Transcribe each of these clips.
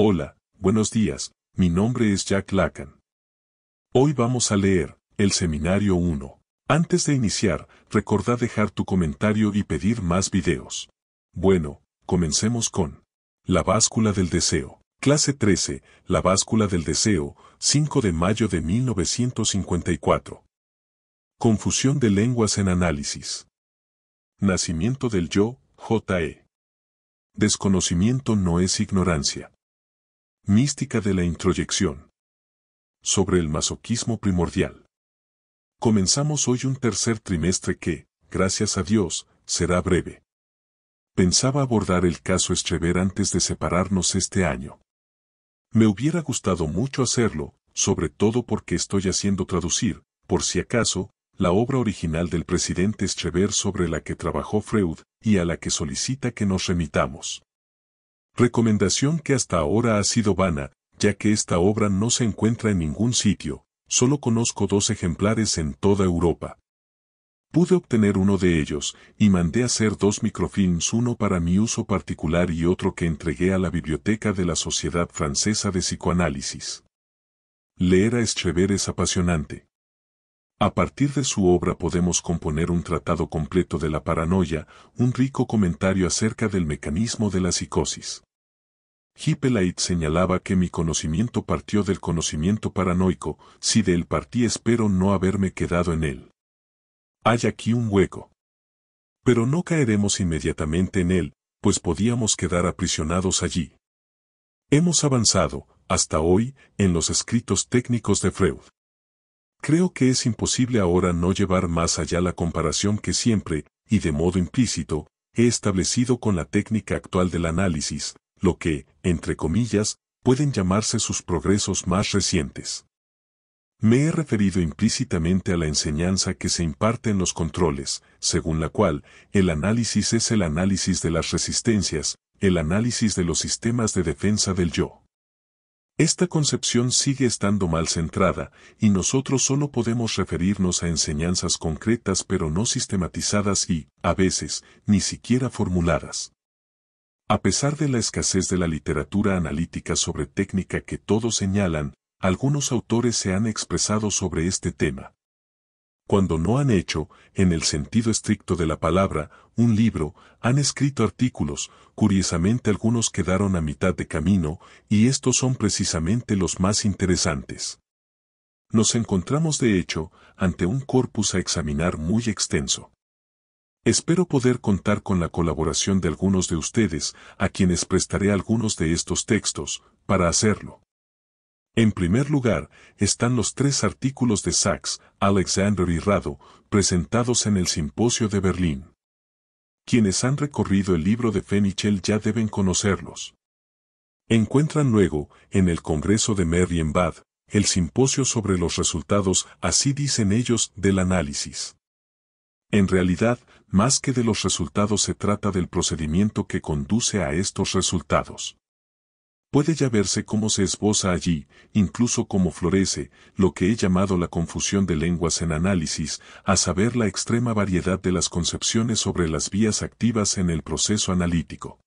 Hola, buenos días, mi nombre es Jack Lacan. Hoy vamos a leer el Seminario 1. Antes de iniciar, recordá dejar tu comentario y pedir más videos. Bueno, comencemos con La báscula del deseo. Clase 13, La báscula del deseo, 5 de mayo de 1954. Confusión de lenguas en análisis. Nacimiento del yo, J.E. Desconocimiento no es ignorancia. Mística de la introyección. Sobre el masoquismo primordial. Comenzamos hoy un tercer trimestre que, gracias a Dios, será breve. Pensaba abordar el caso Estrever antes de separarnos este año. Me hubiera gustado mucho hacerlo, sobre todo porque estoy haciendo traducir, por si acaso, la obra original del presidente Estrever sobre la que trabajó Freud y a la que solicita que nos remitamos. Recomendación que hasta ahora ha sido vana, ya que esta obra no se encuentra en ningún sitio, solo conozco dos ejemplares en toda Europa. Pude obtener uno de ellos, y mandé hacer dos microfilms, uno para mi uso particular y otro que entregué a la Biblioteca de la Sociedad Francesa de Psicoanálisis. Leer a Estrever es apasionante. A partir de su obra podemos componer un tratado completo de la paranoia, un rico comentario acerca del mecanismo de la psicosis. Hippelite señalaba que mi conocimiento partió del conocimiento paranoico, si de él partí espero no haberme quedado en él. Hay aquí un hueco. Pero no caeremos inmediatamente en él, pues podíamos quedar aprisionados allí. Hemos avanzado, hasta hoy, en los escritos técnicos de Freud. Creo que es imposible ahora no llevar más allá la comparación que siempre, y de modo implícito, he establecido con la técnica actual del análisis, lo que, entre comillas, pueden llamarse sus progresos más recientes. Me he referido implícitamente a la enseñanza que se imparte en los controles, según la cual el análisis es el análisis de las resistencias, el análisis de los sistemas de defensa del yo. Esta concepción sigue estando mal centrada, y nosotros solo podemos referirnos a enseñanzas concretas pero no sistematizadas y, a veces, ni siquiera formuladas. A pesar de la escasez de la literatura analítica sobre técnica que todos señalan, algunos autores se han expresado sobre este tema. Cuando no han hecho, en el sentido estricto de la palabra, un libro, han escrito artículos, curiosamente algunos quedaron a mitad de camino, y estos son precisamente los más interesantes. Nos encontramos de hecho ante un corpus a examinar muy extenso. Espero poder contar con la colaboración de algunos de ustedes, a quienes prestaré algunos de estos textos, para hacerlo. En primer lugar, están los tres artículos de Sachs, Alexander y Rado, presentados en el Simposio de Berlín. Quienes han recorrido el libro de Fenichel ya deben conocerlos. Encuentran luego, en el Congreso de Bad, el simposio sobre los resultados, así dicen ellos, del análisis. En realidad, más que de los resultados se trata del procedimiento que conduce a estos resultados. Puede ya verse cómo se esboza allí, incluso cómo florece, lo que he llamado la confusión de lenguas en análisis, a saber la extrema variedad de las concepciones sobre las vías activas en el proceso analítico.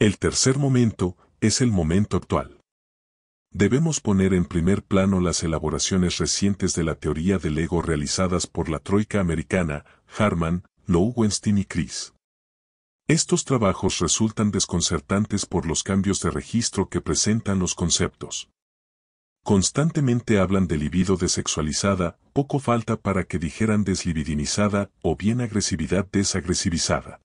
El tercer momento es el momento actual. Debemos poner en primer plano las elaboraciones recientes de la teoría del ego realizadas por la troika americana, Harman, Lowenstein y Chris. Estos trabajos resultan desconcertantes por los cambios de registro que presentan los conceptos. Constantemente hablan de libido desexualizada, poco falta para que dijeran deslibidinizada o bien agresividad desagresivizada.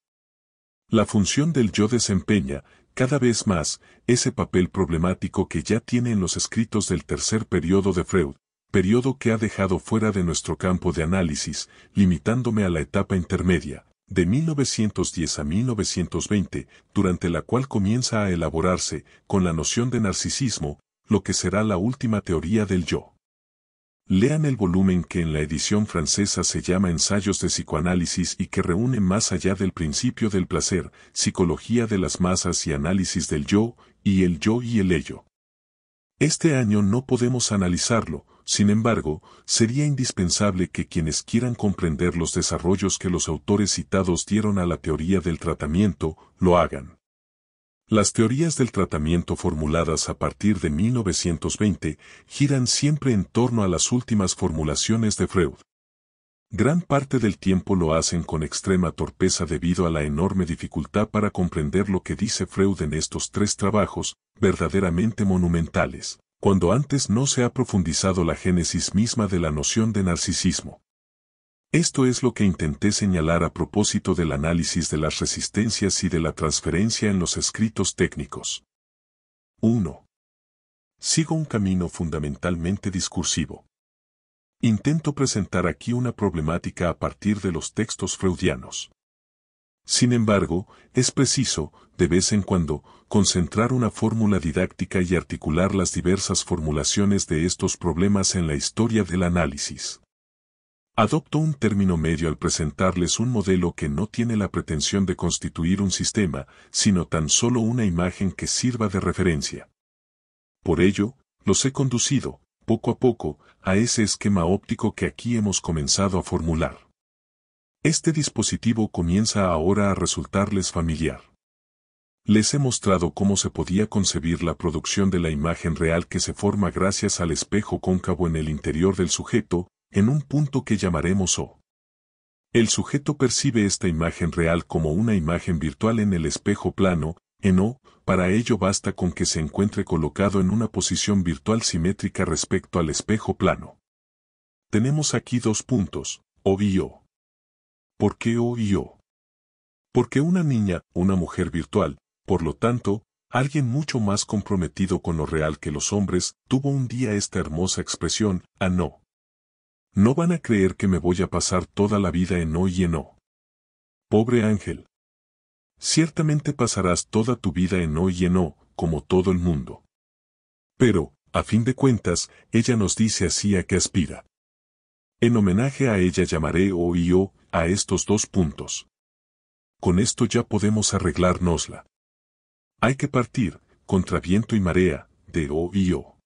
La función del yo desempeña, cada vez más, ese papel problemático que ya tiene en los escritos del tercer periodo de Freud, periodo que ha dejado fuera de nuestro campo de análisis, limitándome a la etapa intermedia, de 1910 a 1920, durante la cual comienza a elaborarse, con la noción de narcisismo, lo que será la última teoría del yo. Lean el volumen que en la edición francesa se llama Ensayos de Psicoanálisis y que reúne más allá del principio del placer, psicología de las masas y análisis del yo, y el yo y el ello. Este año no podemos analizarlo, sin embargo, sería indispensable que quienes quieran comprender los desarrollos que los autores citados dieron a la teoría del tratamiento, lo hagan. Las teorías del tratamiento formuladas a partir de 1920 giran siempre en torno a las últimas formulaciones de Freud. Gran parte del tiempo lo hacen con extrema torpeza debido a la enorme dificultad para comprender lo que dice Freud en estos tres trabajos, verdaderamente monumentales cuando antes no se ha profundizado la génesis misma de la noción de narcisismo. Esto es lo que intenté señalar a propósito del análisis de las resistencias y de la transferencia en los escritos técnicos. 1. Sigo un camino fundamentalmente discursivo. Intento presentar aquí una problemática a partir de los textos freudianos. Sin embargo, es preciso, de vez en cuando, concentrar una fórmula didáctica y articular las diversas formulaciones de estos problemas en la historia del análisis. Adopto un término medio al presentarles un modelo que no tiene la pretensión de constituir un sistema, sino tan solo una imagen que sirva de referencia. Por ello, los he conducido, poco a poco, a ese esquema óptico que aquí hemos comenzado a formular. Este dispositivo comienza ahora a resultarles familiar. Les he mostrado cómo se podía concebir la producción de la imagen real que se forma gracias al espejo cóncavo en el interior del sujeto, en un punto que llamaremos O. El sujeto percibe esta imagen real como una imagen virtual en el espejo plano, en O, para ello basta con que se encuentre colocado en una posición virtual simétrica respecto al espejo plano. Tenemos aquí dos puntos, O y O. ¿Por qué y o? Porque una niña, una mujer virtual, por lo tanto, alguien mucho más comprometido con lo real que los hombres, tuvo un día esta hermosa expresión, a ah, no. No van a creer que me voy a pasar toda la vida en hoy y en no. Pobre ángel. Ciertamente pasarás toda tu vida en hoy y en no, como todo el mundo. Pero, a fin de cuentas, ella nos dice así a que aspira. En homenaje a ella llamaré o y o, a estos dos puntos. Con esto ya podemos arreglárnosla. Hay que partir, contra viento y marea, de O y O.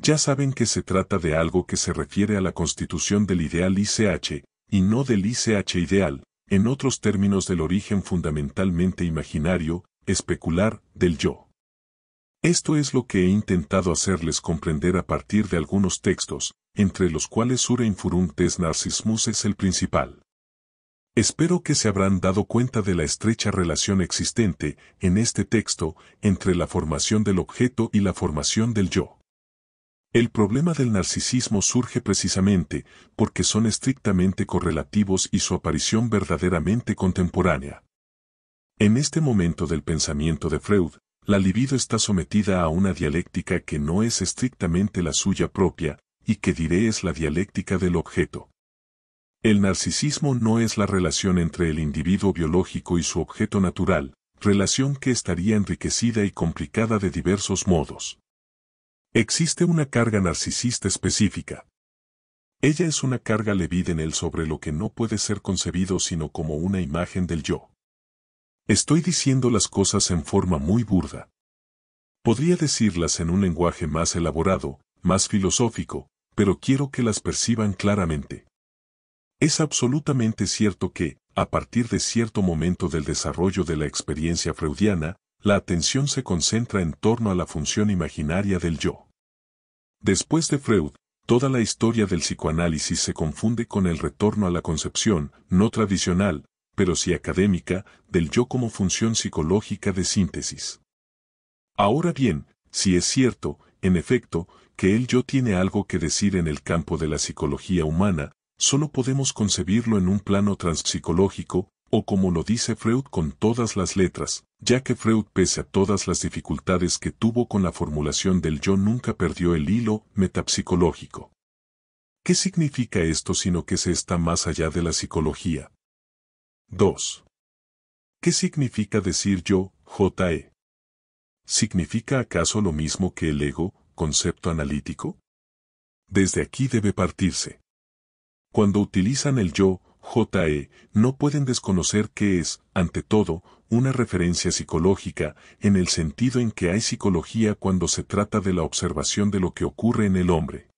Ya saben que se trata de algo que se refiere a la constitución del ideal ICH, y no del ICH ideal, en otros términos del origen fundamentalmente imaginario, especular, del yo. Esto es lo que he intentado hacerles comprender a partir de algunos textos, entre los cuales Sura Infurum Narcismus es el principal. Espero que se habrán dado cuenta de la estrecha relación existente, en este texto, entre la formación del objeto y la formación del yo. El problema del narcisismo surge precisamente porque son estrictamente correlativos y su aparición verdaderamente contemporánea. En este momento del pensamiento de Freud, la libido está sometida a una dialéctica que no es estrictamente la suya propia, y que diré es la dialéctica del objeto. El narcisismo no es la relación entre el individuo biológico y su objeto natural, relación que estaría enriquecida y complicada de diversos modos. Existe una carga narcisista específica. Ella es una carga levida en él sobre lo que no puede ser concebido sino como una imagen del yo. Estoy diciendo las cosas en forma muy burda. Podría decirlas en un lenguaje más elaborado, más filosófico, pero quiero que las perciban claramente. Es absolutamente cierto que, a partir de cierto momento del desarrollo de la experiencia freudiana, la atención se concentra en torno a la función imaginaria del yo. Después de Freud, toda la historia del psicoanálisis se confunde con el retorno a la concepción, no tradicional, pero sí académica, del yo como función psicológica de síntesis. Ahora bien, si es cierto, en efecto, que el yo tiene algo que decir en el campo de la psicología humana, solo podemos concebirlo en un plano transpsicológico, o como lo dice Freud con todas las letras, ya que Freud pese a todas las dificultades que tuvo con la formulación del yo nunca perdió el hilo metapsicológico. ¿Qué significa esto sino que se está más allá de la psicología? 2. ¿Qué significa decir yo, JE? ¿Significa acaso lo mismo que el ego, concepto analítico? Desde aquí debe partirse. Cuando utilizan el yo, JE, no pueden desconocer que es, ante todo, una referencia psicológica, en el sentido en que hay psicología cuando se trata de la observación de lo que ocurre en el hombre.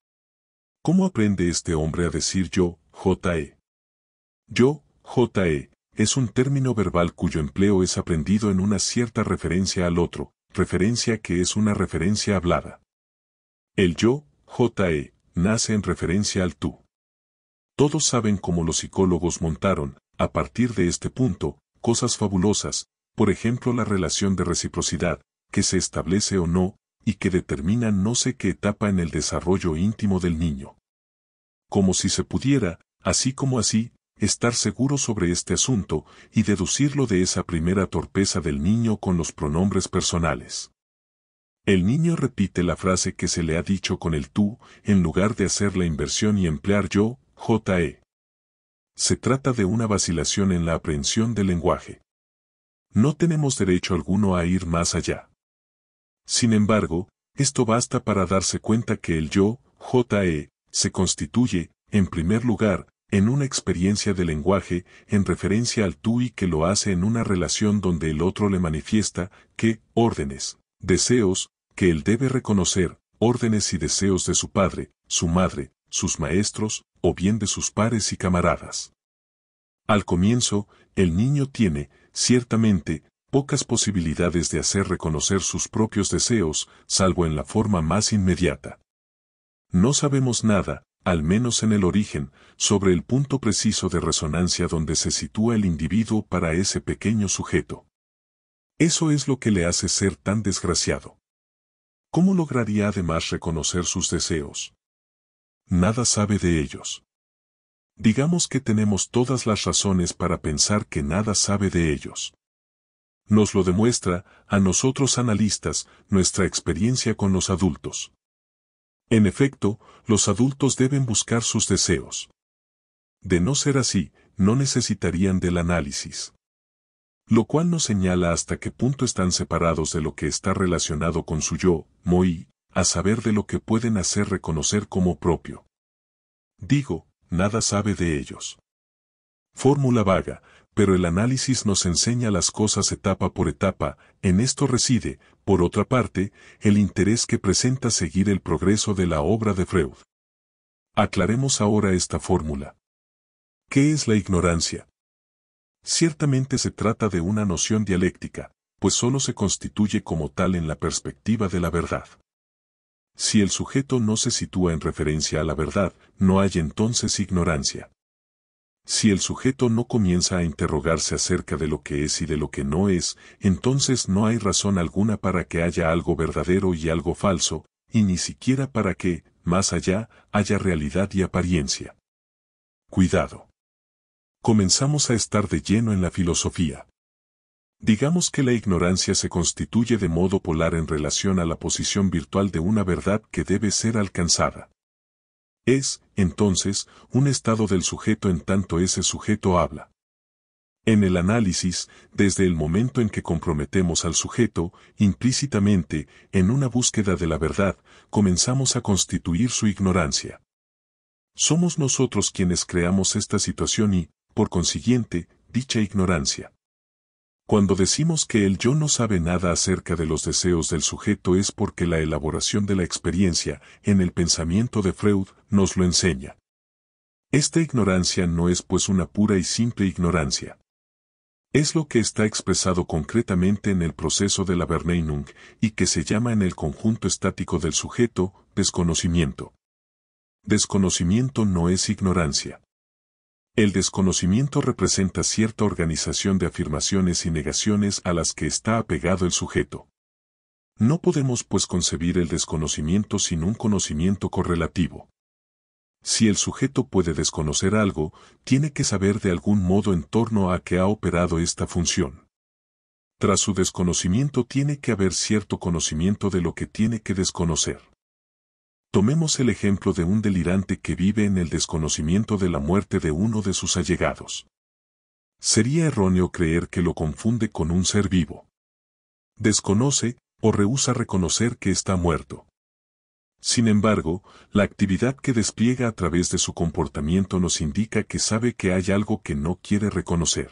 ¿Cómo aprende este hombre a decir yo, JE? Yo, JE, es un término verbal cuyo empleo es aprendido en una cierta referencia al otro, referencia que es una referencia hablada. El yo, JE, nace en referencia al tú. Todos saben cómo los psicólogos montaron, a partir de este punto, cosas fabulosas, por ejemplo la relación de reciprocidad, que se establece o no, y que determina no sé qué etapa en el desarrollo íntimo del niño. Como si se pudiera, así como así, estar seguro sobre este asunto y deducirlo de esa primera torpeza del niño con los pronombres personales. El niño repite la frase que se le ha dicho con el tú, en lugar de hacer la inversión y emplear yo, J.E. Se trata de una vacilación en la aprehensión del lenguaje. No tenemos derecho alguno a ir más allá. Sin embargo, esto basta para darse cuenta que el yo, JE, se constituye, en primer lugar, en una experiencia de lenguaje en referencia al tú y que lo hace en una relación donde el otro le manifiesta que órdenes, deseos, que él debe reconocer, órdenes y deseos de su padre, su madre, sus maestros, o bien de sus pares y camaradas. Al comienzo, el niño tiene, ciertamente, pocas posibilidades de hacer reconocer sus propios deseos, salvo en la forma más inmediata. No sabemos nada, al menos en el origen, sobre el punto preciso de resonancia donde se sitúa el individuo para ese pequeño sujeto. Eso es lo que le hace ser tan desgraciado. ¿Cómo lograría además reconocer sus deseos? nada sabe de ellos. Digamos que tenemos todas las razones para pensar que nada sabe de ellos. Nos lo demuestra, a nosotros analistas, nuestra experiencia con los adultos. En efecto, los adultos deben buscar sus deseos. De no ser así, no necesitarían del análisis. Lo cual nos señala hasta qué punto están separados de lo que está relacionado con su yo, moi, a saber de lo que pueden hacer reconocer como propio. Digo, nada sabe de ellos. Fórmula vaga, pero el análisis nos enseña las cosas etapa por etapa, en esto reside, por otra parte, el interés que presenta seguir el progreso de la obra de Freud. Aclaremos ahora esta fórmula. ¿Qué es la ignorancia? Ciertamente se trata de una noción dialéctica, pues solo se constituye como tal en la perspectiva de la verdad. Si el sujeto no se sitúa en referencia a la verdad, no hay entonces ignorancia. Si el sujeto no comienza a interrogarse acerca de lo que es y de lo que no es, entonces no hay razón alguna para que haya algo verdadero y algo falso, y ni siquiera para que, más allá, haya realidad y apariencia. Cuidado. Comenzamos a estar de lleno en la filosofía. Digamos que la ignorancia se constituye de modo polar en relación a la posición virtual de una verdad que debe ser alcanzada. Es, entonces, un estado del sujeto en tanto ese sujeto habla. En el análisis, desde el momento en que comprometemos al sujeto, implícitamente, en una búsqueda de la verdad, comenzamos a constituir su ignorancia. Somos nosotros quienes creamos esta situación y, por consiguiente, dicha ignorancia. Cuando decimos que el yo no sabe nada acerca de los deseos del sujeto es porque la elaboración de la experiencia, en el pensamiento de Freud, nos lo enseña. Esta ignorancia no es pues una pura y simple ignorancia. Es lo que está expresado concretamente en el proceso de la Verneinung y que se llama en el conjunto estático del sujeto, desconocimiento. Desconocimiento no es ignorancia. El desconocimiento representa cierta organización de afirmaciones y negaciones a las que está apegado el sujeto. No podemos pues concebir el desconocimiento sin un conocimiento correlativo. Si el sujeto puede desconocer algo, tiene que saber de algún modo en torno a que ha operado esta función. Tras su desconocimiento tiene que haber cierto conocimiento de lo que tiene que desconocer. Tomemos el ejemplo de un delirante que vive en el desconocimiento de la muerte de uno de sus allegados. Sería erróneo creer que lo confunde con un ser vivo. Desconoce o rehúsa reconocer que está muerto. Sin embargo, la actividad que despliega a través de su comportamiento nos indica que sabe que hay algo que no quiere reconocer.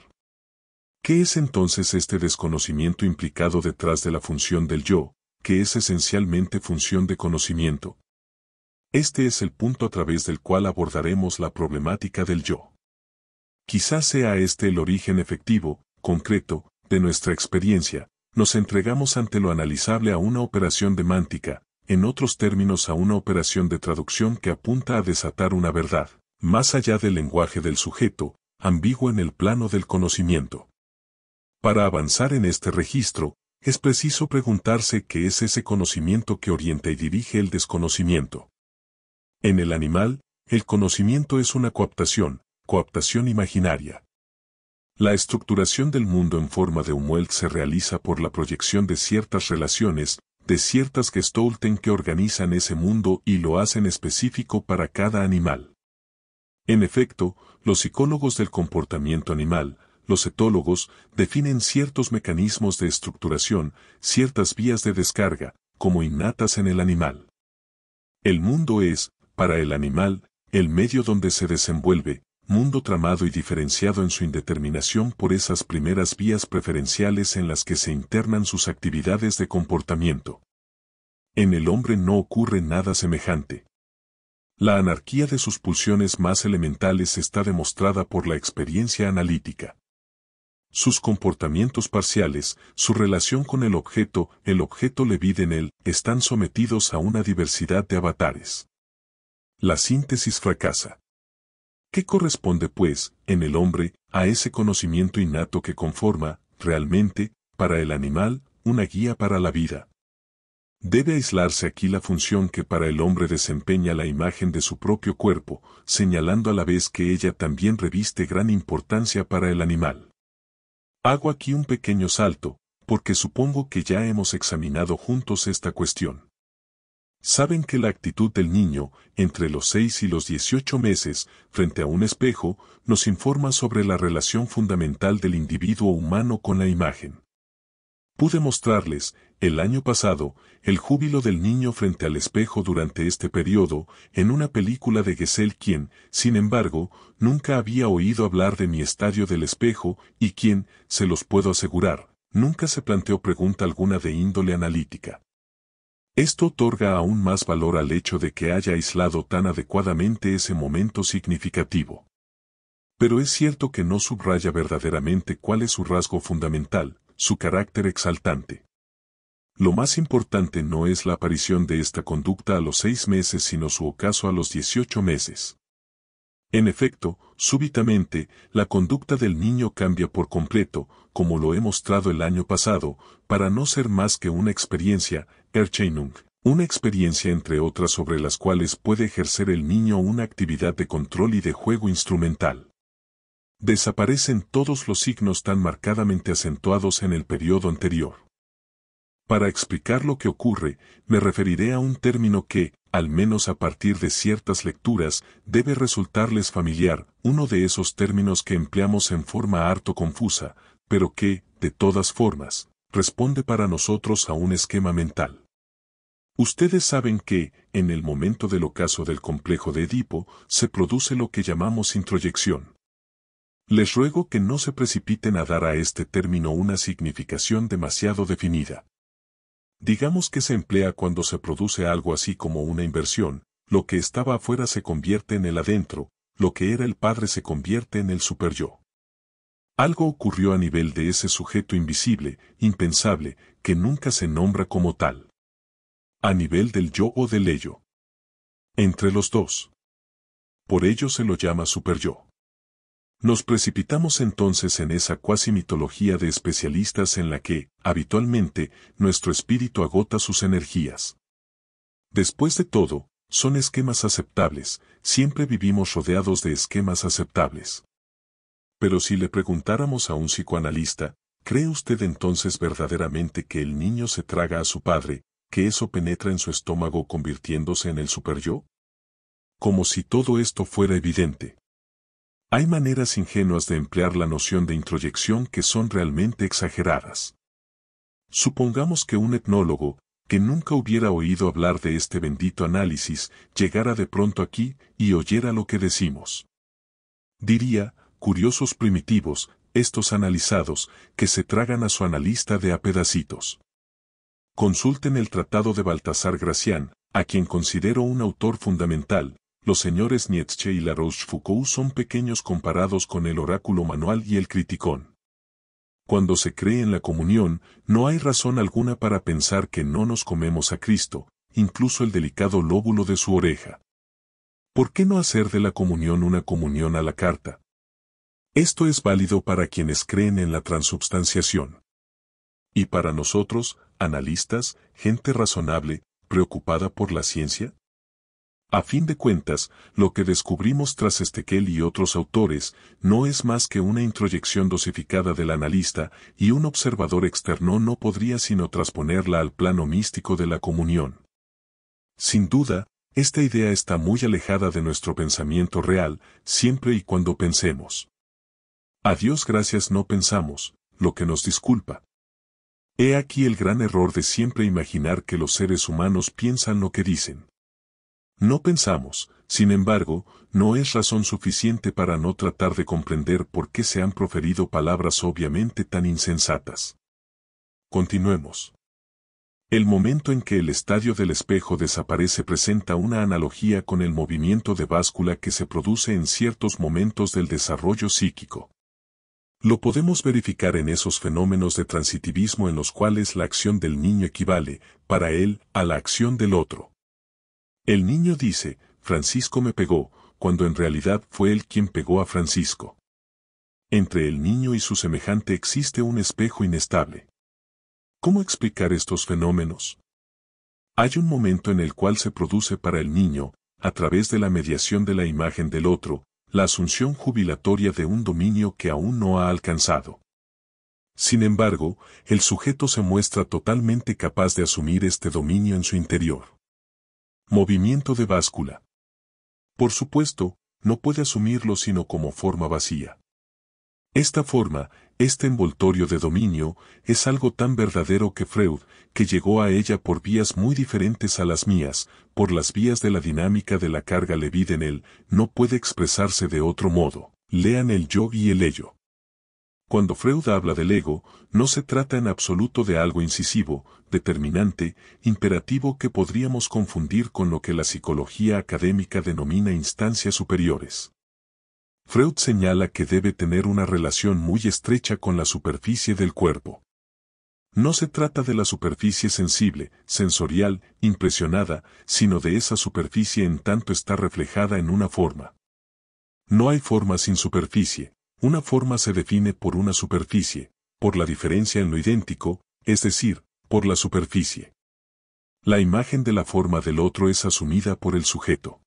¿Qué es entonces este desconocimiento implicado detrás de la función del yo, que es esencialmente función de conocimiento, este es el punto a través del cual abordaremos la problemática del yo. Quizás sea este el origen efectivo, concreto, de nuestra experiencia, nos entregamos ante lo analizable a una operación demántica, en otros términos a una operación de traducción que apunta a desatar una verdad, más allá del lenguaje del sujeto, ambiguo en el plano del conocimiento. Para avanzar en este registro, es preciso preguntarse qué es ese conocimiento que orienta y dirige el desconocimiento. En el animal, el conocimiento es una coaptación, coaptación imaginaria. La estructuración del mundo en forma de Humboldt se realiza por la proyección de ciertas relaciones, de ciertas gestalten que organizan ese mundo y lo hacen específico para cada animal. En efecto, los psicólogos del comportamiento animal, los etólogos, definen ciertos mecanismos de estructuración, ciertas vías de descarga, como innatas en el animal. El mundo es, para el animal, el medio donde se desenvuelve, mundo tramado y diferenciado en su indeterminación por esas primeras vías preferenciales en las que se internan sus actividades de comportamiento. En el hombre no ocurre nada semejante. La anarquía de sus pulsiones más elementales está demostrada por la experiencia analítica. Sus comportamientos parciales, su relación con el objeto, el objeto le vida en él, están sometidos a una diversidad de avatares la síntesis fracasa. ¿Qué corresponde, pues, en el hombre, a ese conocimiento innato que conforma, realmente, para el animal, una guía para la vida? Debe aislarse aquí la función que para el hombre desempeña la imagen de su propio cuerpo, señalando a la vez que ella también reviste gran importancia para el animal. Hago aquí un pequeño salto, porque supongo que ya hemos examinado juntos esta cuestión saben que la actitud del niño, entre los 6 y los 18 meses, frente a un espejo, nos informa sobre la relación fundamental del individuo humano con la imagen. Pude mostrarles, el año pasado, el júbilo del niño frente al espejo durante este periodo, en una película de Gesell quien, sin embargo, nunca había oído hablar de mi estadio del espejo y quien, se los puedo asegurar, nunca se planteó pregunta alguna de índole analítica. Esto otorga aún más valor al hecho de que haya aislado tan adecuadamente ese momento significativo. Pero es cierto que no subraya verdaderamente cuál es su rasgo fundamental, su carácter exaltante. Lo más importante no es la aparición de esta conducta a los seis meses sino su ocaso a los dieciocho meses. En efecto, súbitamente, la conducta del niño cambia por completo, como lo he mostrado el año pasado, para no ser más que una experiencia, una experiencia entre otras sobre las cuales puede ejercer el niño una actividad de control y de juego instrumental. Desaparecen todos los signos tan marcadamente acentuados en el periodo anterior. Para explicar lo que ocurre, me referiré a un término que, al menos a partir de ciertas lecturas, debe resultarles familiar, uno de esos términos que empleamos en forma harto confusa, pero que, de todas formas, responde para nosotros a un esquema mental. Ustedes saben que, en el momento del ocaso del complejo de Edipo, se produce lo que llamamos introyección. Les ruego que no se precipiten a dar a este término una significación demasiado definida. Digamos que se emplea cuando se produce algo así como una inversión, lo que estaba afuera se convierte en el adentro, lo que era el padre se convierte en el superyo. Algo ocurrió a nivel de ese sujeto invisible, impensable, que nunca se nombra como tal a nivel del yo o del ello. Entre los dos. Por ello se lo llama superyo. Nos precipitamos entonces en esa cuasi mitología de especialistas en la que, habitualmente, nuestro espíritu agota sus energías. Después de todo, son esquemas aceptables, siempre vivimos rodeados de esquemas aceptables. Pero si le preguntáramos a un psicoanalista, ¿cree usted entonces verdaderamente que el niño se traga a su padre, que eso penetra en su estómago convirtiéndose en el superyo? Como si todo esto fuera evidente. Hay maneras ingenuas de emplear la noción de introyección que son realmente exageradas. Supongamos que un etnólogo, que nunca hubiera oído hablar de este bendito análisis, llegara de pronto aquí y oyera lo que decimos. Diría, curiosos primitivos, estos analizados, que se tragan a su analista de a pedacitos. Consulten el Tratado de Baltasar Gracián, a quien considero un autor fundamental. Los señores Nietzsche y La Rochefoucauld son pequeños comparados con el oráculo manual y el criticón. Cuando se cree en la comunión, no hay razón alguna para pensar que no nos comemos a Cristo, incluso el delicado lóbulo de su oreja. ¿Por qué no hacer de la comunión una comunión a la carta? Esto es válido para quienes creen en la transubstanciación. Y para nosotros, analistas, gente razonable, preocupada por la ciencia? A fin de cuentas, lo que descubrimos tras Estequel y otros autores no es más que una introyección dosificada del analista y un observador externo no podría sino trasponerla al plano místico de la comunión. Sin duda, esta idea está muy alejada de nuestro pensamiento real, siempre y cuando pensemos. A Dios gracias no pensamos, lo que nos disculpa. He aquí el gran error de siempre imaginar que los seres humanos piensan lo que dicen. No pensamos, sin embargo, no es razón suficiente para no tratar de comprender por qué se han proferido palabras obviamente tan insensatas. Continuemos. El momento en que el estadio del espejo desaparece presenta una analogía con el movimiento de báscula que se produce en ciertos momentos del desarrollo psíquico. Lo podemos verificar en esos fenómenos de transitivismo en los cuales la acción del niño equivale, para él, a la acción del otro. El niño dice, Francisco me pegó, cuando en realidad fue él quien pegó a Francisco. Entre el niño y su semejante existe un espejo inestable. ¿Cómo explicar estos fenómenos? Hay un momento en el cual se produce para el niño, a través de la mediación de la imagen del otro, la asunción jubilatoria de un dominio que aún no ha alcanzado. Sin embargo, el sujeto se muestra totalmente capaz de asumir este dominio en su interior. Movimiento de báscula. Por supuesto, no puede asumirlo sino como forma vacía. Esta forma, este envoltorio de dominio, es algo tan verdadero que Freud, que llegó a ella por vías muy diferentes a las mías, por las vías de la dinámica de la carga levida en él, no puede expresarse de otro modo. Lean el yo y el ello. Cuando Freud habla del ego, no se trata en absoluto de algo incisivo, determinante, imperativo que podríamos confundir con lo que la psicología académica denomina instancias superiores. Freud señala que debe tener una relación muy estrecha con la superficie del cuerpo. No se trata de la superficie sensible, sensorial, impresionada, sino de esa superficie en tanto está reflejada en una forma. No hay forma sin superficie. Una forma se define por una superficie, por la diferencia en lo idéntico, es decir, por la superficie. La imagen de la forma del otro es asumida por el sujeto.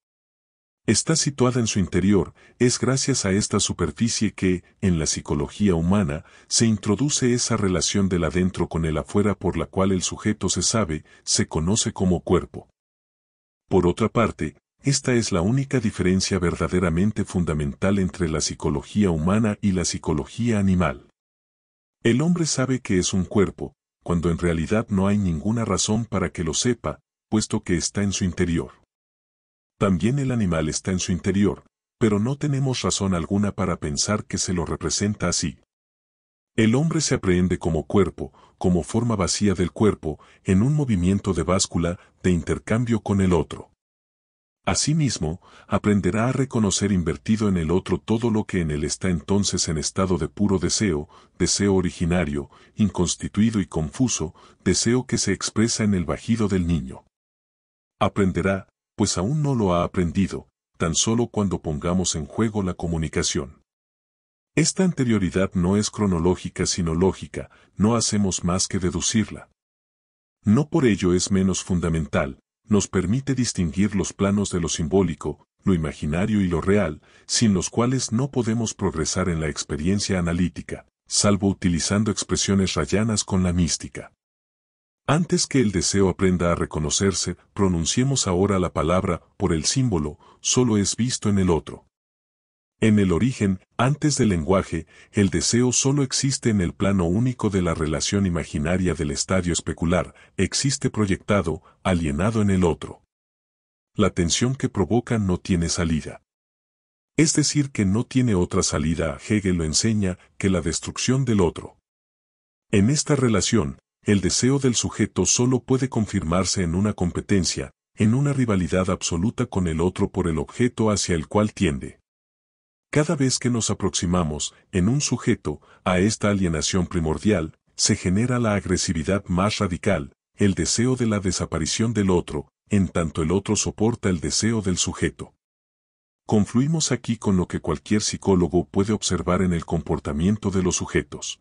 Está situada en su interior, es gracias a esta superficie que, en la psicología humana, se introduce esa relación del adentro con el afuera por la cual el sujeto se sabe, se conoce como cuerpo. Por otra parte, esta es la única diferencia verdaderamente fundamental entre la psicología humana y la psicología animal. El hombre sabe que es un cuerpo, cuando en realidad no hay ninguna razón para que lo sepa, puesto que está en su interior. También el animal está en su interior, pero no tenemos razón alguna para pensar que se lo representa así. El hombre se aprehende como cuerpo, como forma vacía del cuerpo, en un movimiento de báscula, de intercambio con el otro. Asimismo, aprenderá a reconocer invertido en el otro todo lo que en él está entonces en estado de puro deseo, deseo originario, inconstituido y confuso, deseo que se expresa en el bajido del niño. Aprenderá, pues aún no lo ha aprendido, tan solo cuando pongamos en juego la comunicación. Esta anterioridad no es cronológica sino lógica, no hacemos más que deducirla. No por ello es menos fundamental, nos permite distinguir los planos de lo simbólico, lo imaginario y lo real, sin los cuales no podemos progresar en la experiencia analítica, salvo utilizando expresiones rayanas con la mística. Antes que el deseo aprenda a reconocerse, pronunciemos ahora la palabra por el símbolo, solo es visto en el otro. En el origen, antes del lenguaje, el deseo solo existe en el plano único de la relación imaginaria del estadio especular, existe proyectado, alienado en el otro. La tensión que provoca no tiene salida. Es decir, que no tiene otra salida, Hegel lo enseña, que la destrucción del otro. En esta relación, el deseo del sujeto solo puede confirmarse en una competencia, en una rivalidad absoluta con el otro por el objeto hacia el cual tiende. Cada vez que nos aproximamos, en un sujeto, a esta alienación primordial, se genera la agresividad más radical, el deseo de la desaparición del otro, en tanto el otro soporta el deseo del sujeto. Confluimos aquí con lo que cualquier psicólogo puede observar en el comportamiento de los sujetos.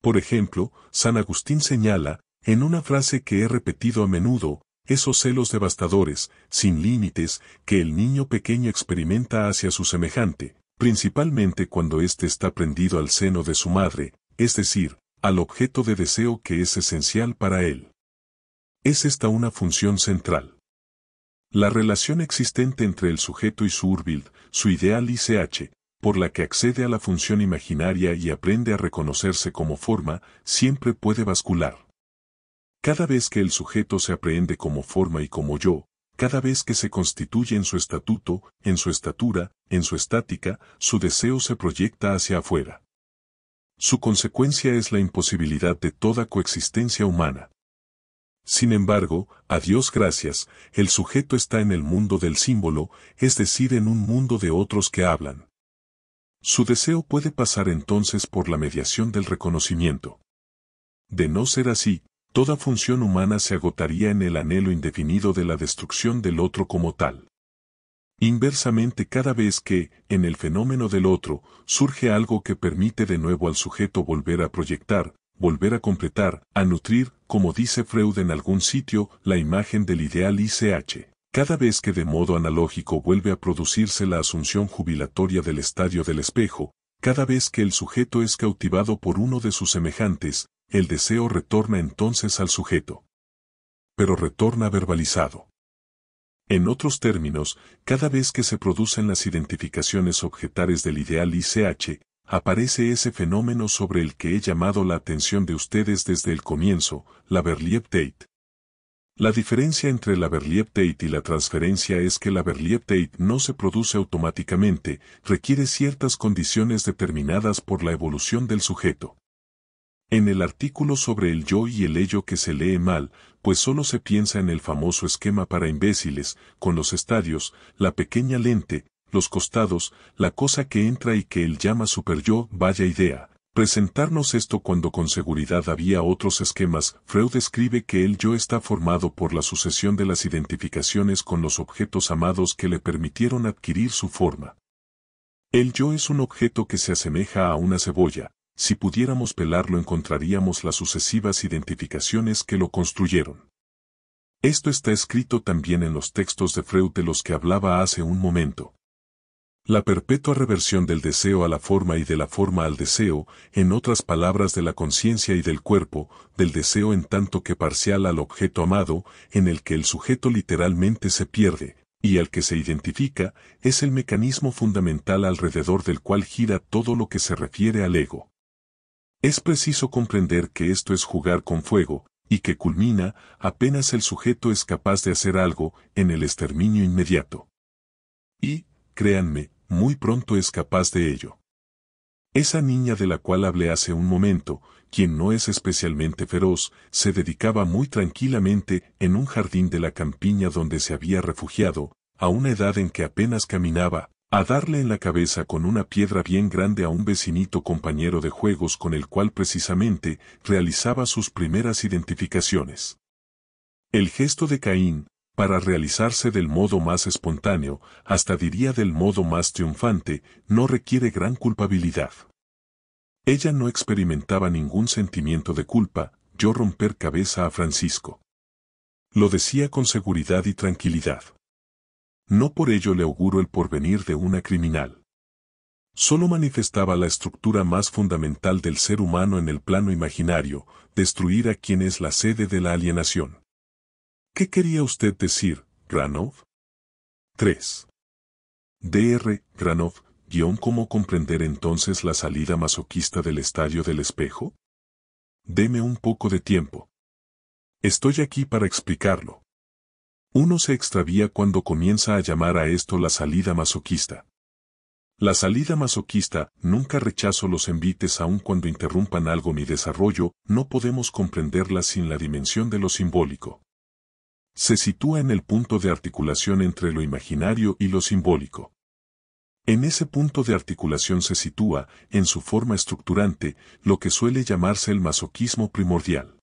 Por ejemplo, San Agustín señala, en una frase que he repetido a menudo, esos celos devastadores, sin límites, que el niño pequeño experimenta hacia su semejante, principalmente cuando éste está prendido al seno de su madre, es decir, al objeto de deseo que es esencial para él. Es esta una función central. La relación existente entre el sujeto y su urbild, su ideal y ch, por la que accede a la función imaginaria y aprende a reconocerse como forma, siempre puede bascular. Cada vez que el sujeto se aprehende como forma y como yo, cada vez que se constituye en su estatuto, en su estatura, en su estática, su deseo se proyecta hacia afuera. Su consecuencia es la imposibilidad de toda coexistencia humana. Sin embargo, a Dios gracias, el sujeto está en el mundo del símbolo, es decir, en un mundo de otros que hablan. Su deseo puede pasar entonces por la mediación del reconocimiento. De no ser así, toda función humana se agotaría en el anhelo indefinido de la destrucción del otro como tal. Inversamente cada vez que, en el fenómeno del otro, surge algo que permite de nuevo al sujeto volver a proyectar, volver a completar, a nutrir, como dice Freud en algún sitio, la imagen del ideal ICH cada vez que de modo analógico vuelve a producirse la asunción jubilatoria del estadio del espejo, cada vez que el sujeto es cautivado por uno de sus semejantes, el deseo retorna entonces al sujeto. Pero retorna verbalizado. En otros términos, cada vez que se producen las identificaciones objetares del ideal ICH, aparece ese fenómeno sobre el que he llamado la atención de ustedes desde el comienzo, la Tate. La diferencia entre la Berlieptate y la transferencia es que la Berlieptate no se produce automáticamente, requiere ciertas condiciones determinadas por la evolución del sujeto. En el artículo sobre el yo y el ello que se lee mal, pues solo se piensa en el famoso esquema para imbéciles, con los estadios, la pequeña lente, los costados, la cosa que entra y que él llama super yo, vaya idea, presentarnos esto cuando con seguridad había otros esquemas, Freud escribe que el yo está formado por la sucesión de las identificaciones con los objetos amados que le permitieron adquirir su forma. El yo es un objeto que se asemeja a una cebolla, si pudiéramos pelarlo encontraríamos las sucesivas identificaciones que lo construyeron. Esto está escrito también en los textos de Freud de los que hablaba hace un momento. La perpetua reversión del deseo a la forma y de la forma al deseo, en otras palabras de la conciencia y del cuerpo, del deseo en tanto que parcial al objeto amado, en el que el sujeto literalmente se pierde, y al que se identifica, es el mecanismo fundamental alrededor del cual gira todo lo que se refiere al ego. Es preciso comprender que esto es jugar con fuego, y que culmina apenas el sujeto es capaz de hacer algo en el exterminio inmediato. Y, créanme, muy pronto es capaz de ello. Esa niña de la cual hablé hace un momento, quien no es especialmente feroz, se dedicaba muy tranquilamente en un jardín de la campiña donde se había refugiado, a una edad en que apenas caminaba, a darle en la cabeza con una piedra bien grande a un vecinito compañero de juegos con el cual precisamente realizaba sus primeras identificaciones. El gesto de Caín, para realizarse del modo más espontáneo, hasta diría del modo más triunfante, no requiere gran culpabilidad. Ella no experimentaba ningún sentimiento de culpa, yo romper cabeza a Francisco. Lo decía con seguridad y tranquilidad. No por ello le auguro el porvenir de una criminal. Solo manifestaba la estructura más fundamental del ser humano en el plano imaginario, destruir a quien es la sede de la alienación. ¿Qué quería usted decir, Granov? 3. Dr. Granov, guión ¿Cómo comprender entonces la salida masoquista del estadio del espejo? Deme un poco de tiempo. Estoy aquí para explicarlo. Uno se extravía cuando comienza a llamar a esto la salida masoquista. La salida masoquista, nunca rechazo los envites aun cuando interrumpan algo mi desarrollo, no podemos comprenderla sin la dimensión de lo simbólico se sitúa en el punto de articulación entre lo imaginario y lo simbólico. En ese punto de articulación se sitúa, en su forma estructurante, lo que suele llamarse el masoquismo primordial.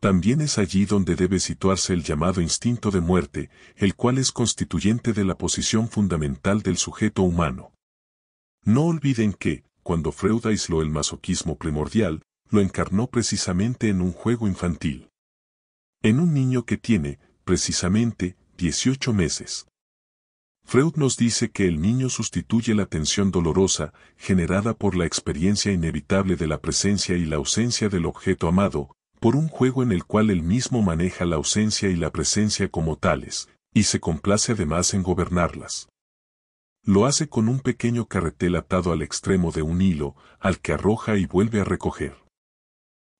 También es allí donde debe situarse el llamado instinto de muerte, el cual es constituyente de la posición fundamental del sujeto humano. No olviden que, cuando Freud aisló el masoquismo primordial, lo encarnó precisamente en un juego infantil en un niño que tiene, precisamente, 18 meses. Freud nos dice que el niño sustituye la tensión dolorosa generada por la experiencia inevitable de la presencia y la ausencia del objeto amado, por un juego en el cual él mismo maneja la ausencia y la presencia como tales, y se complace además en gobernarlas. Lo hace con un pequeño carretel atado al extremo de un hilo, al que arroja y vuelve a recoger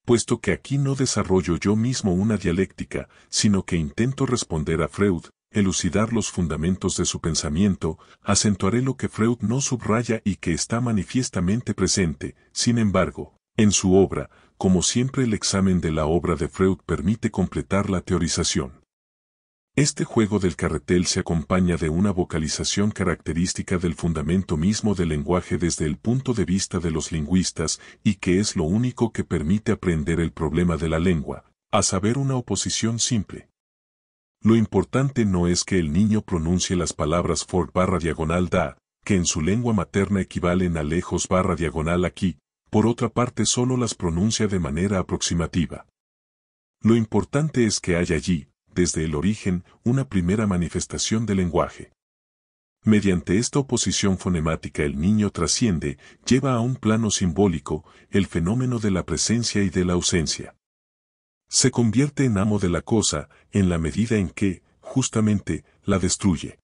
puesto que aquí no desarrollo yo mismo una dialéctica, sino que intento responder a Freud, elucidar los fundamentos de su pensamiento, acentuaré lo que Freud no subraya y que está manifiestamente presente, sin embargo, en su obra, como siempre el examen de la obra de Freud permite completar la teorización. Este juego del carretel se acompaña de una vocalización característica del fundamento mismo del lenguaje desde el punto de vista de los lingüistas y que es lo único que permite aprender el problema de la lengua, a saber una oposición simple. Lo importante no es que el niño pronuncie las palabras for barra diagonal da, que en su lengua materna equivalen a lejos barra diagonal aquí, por otra parte solo las pronuncia de manera aproximativa. Lo importante es que haya allí, desde el origen, una primera manifestación del lenguaje. Mediante esta oposición fonemática el niño trasciende, lleva a un plano simbólico, el fenómeno de la presencia y de la ausencia. Se convierte en amo de la cosa, en la medida en que, justamente, la destruye.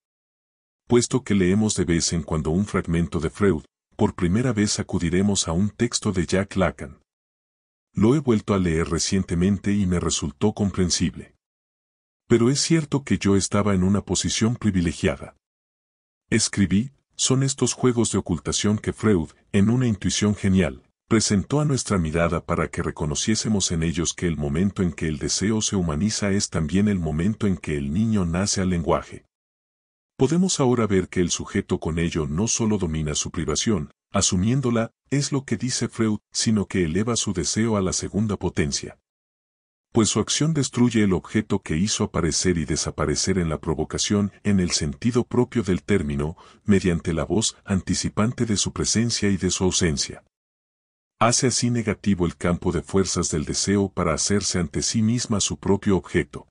Puesto que leemos de vez en cuando un fragmento de Freud, por primera vez acudiremos a un texto de Jack Lacan. Lo he vuelto a leer recientemente y me resultó comprensible. Pero es cierto que yo estaba en una posición privilegiada. Escribí, son estos juegos de ocultación que Freud, en una intuición genial, presentó a nuestra mirada para que reconociésemos en ellos que el momento en que el deseo se humaniza es también el momento en que el niño nace al lenguaje. Podemos ahora ver que el sujeto con ello no solo domina su privación, asumiéndola, es lo que dice Freud, sino que eleva su deseo a la segunda potencia pues su acción destruye el objeto que hizo aparecer y desaparecer en la provocación en el sentido propio del término, mediante la voz anticipante de su presencia y de su ausencia. Hace así negativo el campo de fuerzas del deseo para hacerse ante sí misma su propio objeto.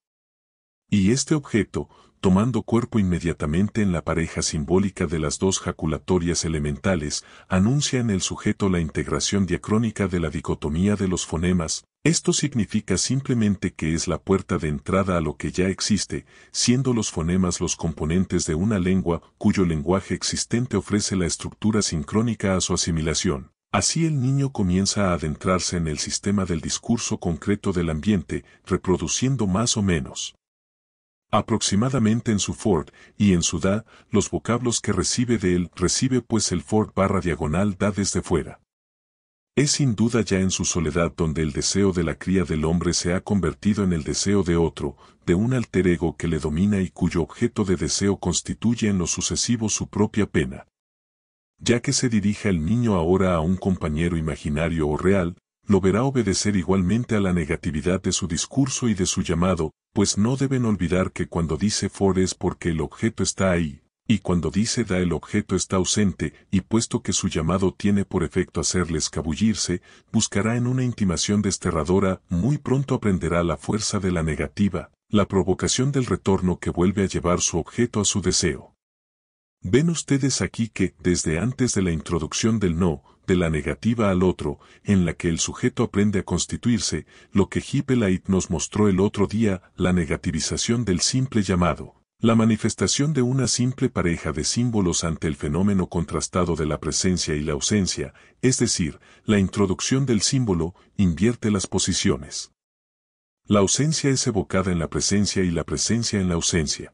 Y este objeto, tomando cuerpo inmediatamente en la pareja simbólica de las dos jaculatorias elementales, anuncia en el sujeto la integración diacrónica de la dicotomía de los fonemas, esto significa simplemente que es la puerta de entrada a lo que ya existe, siendo los fonemas los componentes de una lengua cuyo lenguaje existente ofrece la estructura sincrónica a su asimilación. Así el niño comienza a adentrarse en el sistema del discurso concreto del ambiente, reproduciendo más o menos aproximadamente en su Ford, y en su DA, los vocablos que recibe de él recibe pues el Ford barra diagonal DA desde fuera. Es sin duda ya en su soledad donde el deseo de la cría del hombre se ha convertido en el deseo de otro, de un alter ego que le domina y cuyo objeto de deseo constituye en lo sucesivo su propia pena. Ya que se dirija el niño ahora a un compañero imaginario o real, lo verá obedecer igualmente a la negatividad de su discurso y de su llamado, pues no deben olvidar que cuando dice for es porque el objeto está ahí, y cuando dice da el objeto está ausente, y puesto que su llamado tiene por efecto hacerle escabullirse, buscará en una intimación desterradora, muy pronto aprenderá la fuerza de la negativa, la provocación del retorno que vuelve a llevar su objeto a su deseo. Ven ustedes aquí que, desde antes de la introducción del no, de la negativa al otro, en la que el sujeto aprende a constituirse, lo que Hippelite nos mostró el otro día, la negativización del simple llamado, la manifestación de una simple pareja de símbolos ante el fenómeno contrastado de la presencia y la ausencia, es decir, la introducción del símbolo, invierte las posiciones. La ausencia es evocada en la presencia y la presencia en la ausencia.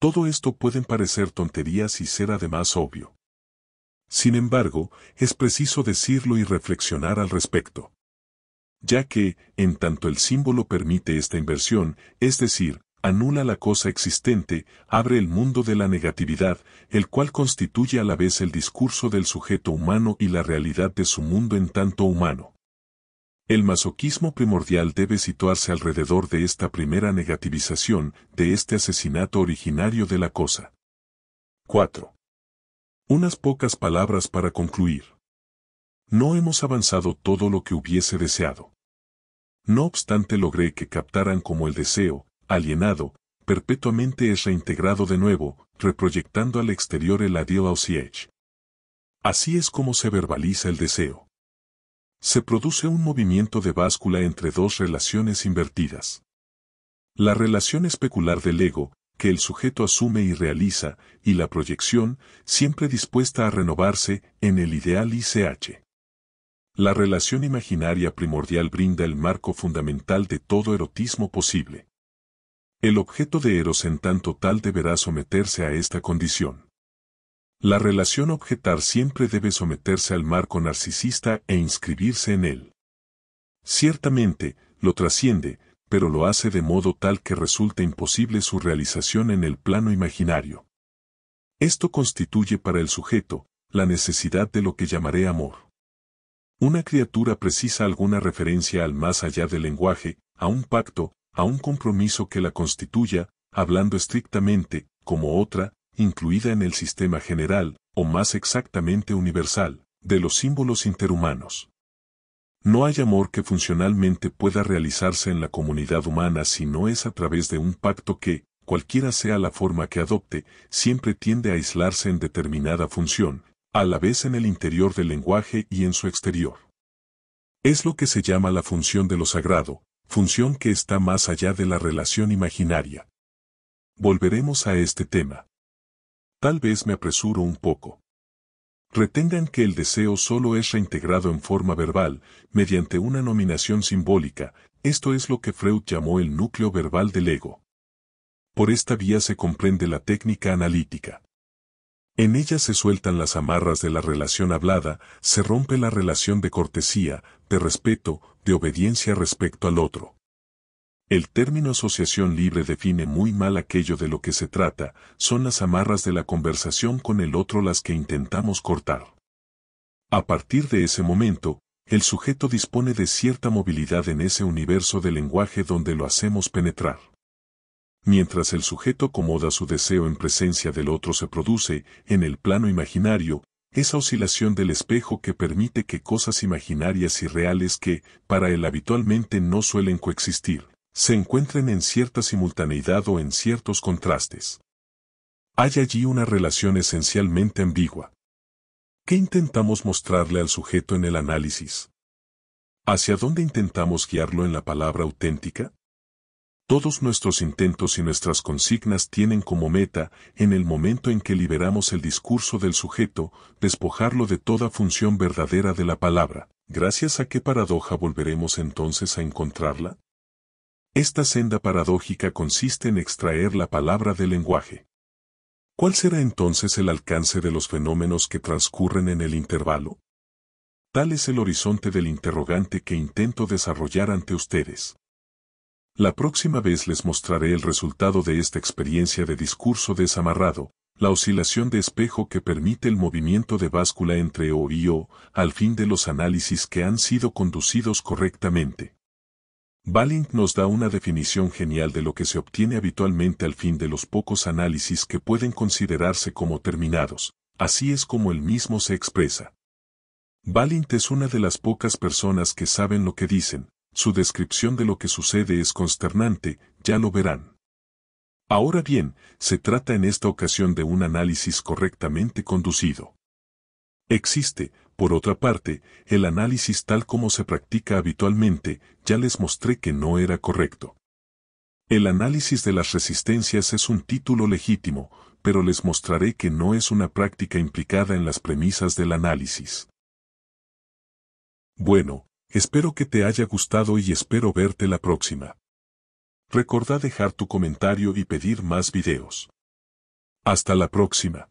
Todo esto pueden parecer tonterías y ser además obvio. Sin embargo, es preciso decirlo y reflexionar al respecto. Ya que, en tanto el símbolo permite esta inversión, es decir, anula la cosa existente, abre el mundo de la negatividad, el cual constituye a la vez el discurso del sujeto humano y la realidad de su mundo en tanto humano. El masoquismo primordial debe situarse alrededor de esta primera negativización, de este asesinato originario de la cosa. 4. Unas pocas palabras para concluir. No hemos avanzado todo lo que hubiese deseado. No obstante logré que captaran como el deseo, alienado, perpetuamente es reintegrado de nuevo, reproyectando al exterior el adiós edge. Así es como se verbaliza el deseo. Se produce un movimiento de báscula entre dos relaciones invertidas. La relación especular del ego, que el sujeto asume y realiza, y la proyección, siempre dispuesta a renovarse, en el ideal ICH. La relación imaginaria primordial brinda el marco fundamental de todo erotismo posible. El objeto de Eros en tanto tal deberá someterse a esta condición. La relación objetar siempre debe someterse al marco narcisista e inscribirse en él. Ciertamente, lo trasciende, pero lo hace de modo tal que resulta imposible su realización en el plano imaginario. Esto constituye para el sujeto la necesidad de lo que llamaré amor. Una criatura precisa alguna referencia al más allá del lenguaje, a un pacto, a un compromiso que la constituya, hablando estrictamente, como otra, incluida en el sistema general, o más exactamente universal, de los símbolos interhumanos. No hay amor que funcionalmente pueda realizarse en la comunidad humana si no es a través de un pacto que, cualquiera sea la forma que adopte, siempre tiende a aislarse en determinada función, a la vez en el interior del lenguaje y en su exterior. Es lo que se llama la función de lo sagrado, función que está más allá de la relación imaginaria. Volveremos a este tema. Tal vez me apresuro un poco retengan que el deseo solo es reintegrado en forma verbal, mediante una nominación simbólica, esto es lo que Freud llamó el núcleo verbal del ego. Por esta vía se comprende la técnica analítica. En ella se sueltan las amarras de la relación hablada, se rompe la relación de cortesía, de respeto, de obediencia respecto al otro. El término asociación libre define muy mal aquello de lo que se trata, son las amarras de la conversación con el otro las que intentamos cortar. A partir de ese momento, el sujeto dispone de cierta movilidad en ese universo de lenguaje donde lo hacemos penetrar. Mientras el sujeto acomoda su deseo en presencia del otro se produce, en el plano imaginario, esa oscilación del espejo que permite que cosas imaginarias y reales que, para él habitualmente no suelen coexistir, se encuentren en cierta simultaneidad o en ciertos contrastes. Hay allí una relación esencialmente ambigua. ¿Qué intentamos mostrarle al sujeto en el análisis? ¿Hacia dónde intentamos guiarlo en la palabra auténtica? Todos nuestros intentos y nuestras consignas tienen como meta, en el momento en que liberamos el discurso del sujeto, despojarlo de toda función verdadera de la palabra. ¿Gracias a qué paradoja volveremos entonces a encontrarla? Esta senda paradójica consiste en extraer la palabra del lenguaje. ¿Cuál será entonces el alcance de los fenómenos que transcurren en el intervalo? Tal es el horizonte del interrogante que intento desarrollar ante ustedes. La próxima vez les mostraré el resultado de esta experiencia de discurso desamarrado, la oscilación de espejo que permite el movimiento de báscula entre O y O, al fin de los análisis que han sido conducidos correctamente. Balint nos da una definición genial de lo que se obtiene habitualmente al fin de los pocos análisis que pueden considerarse como terminados, así es como él mismo se expresa. Balint es una de las pocas personas que saben lo que dicen, su descripción de lo que sucede es consternante, ya lo verán. Ahora bien, se trata en esta ocasión de un análisis correctamente conducido. Existe, por otra parte, el análisis tal como se practica habitualmente, ya les mostré que no era correcto. El análisis de las resistencias es un título legítimo, pero les mostraré que no es una práctica implicada en las premisas del análisis. Bueno, espero que te haya gustado y espero verte la próxima. Recordá dejar tu comentario y pedir más videos. Hasta la próxima.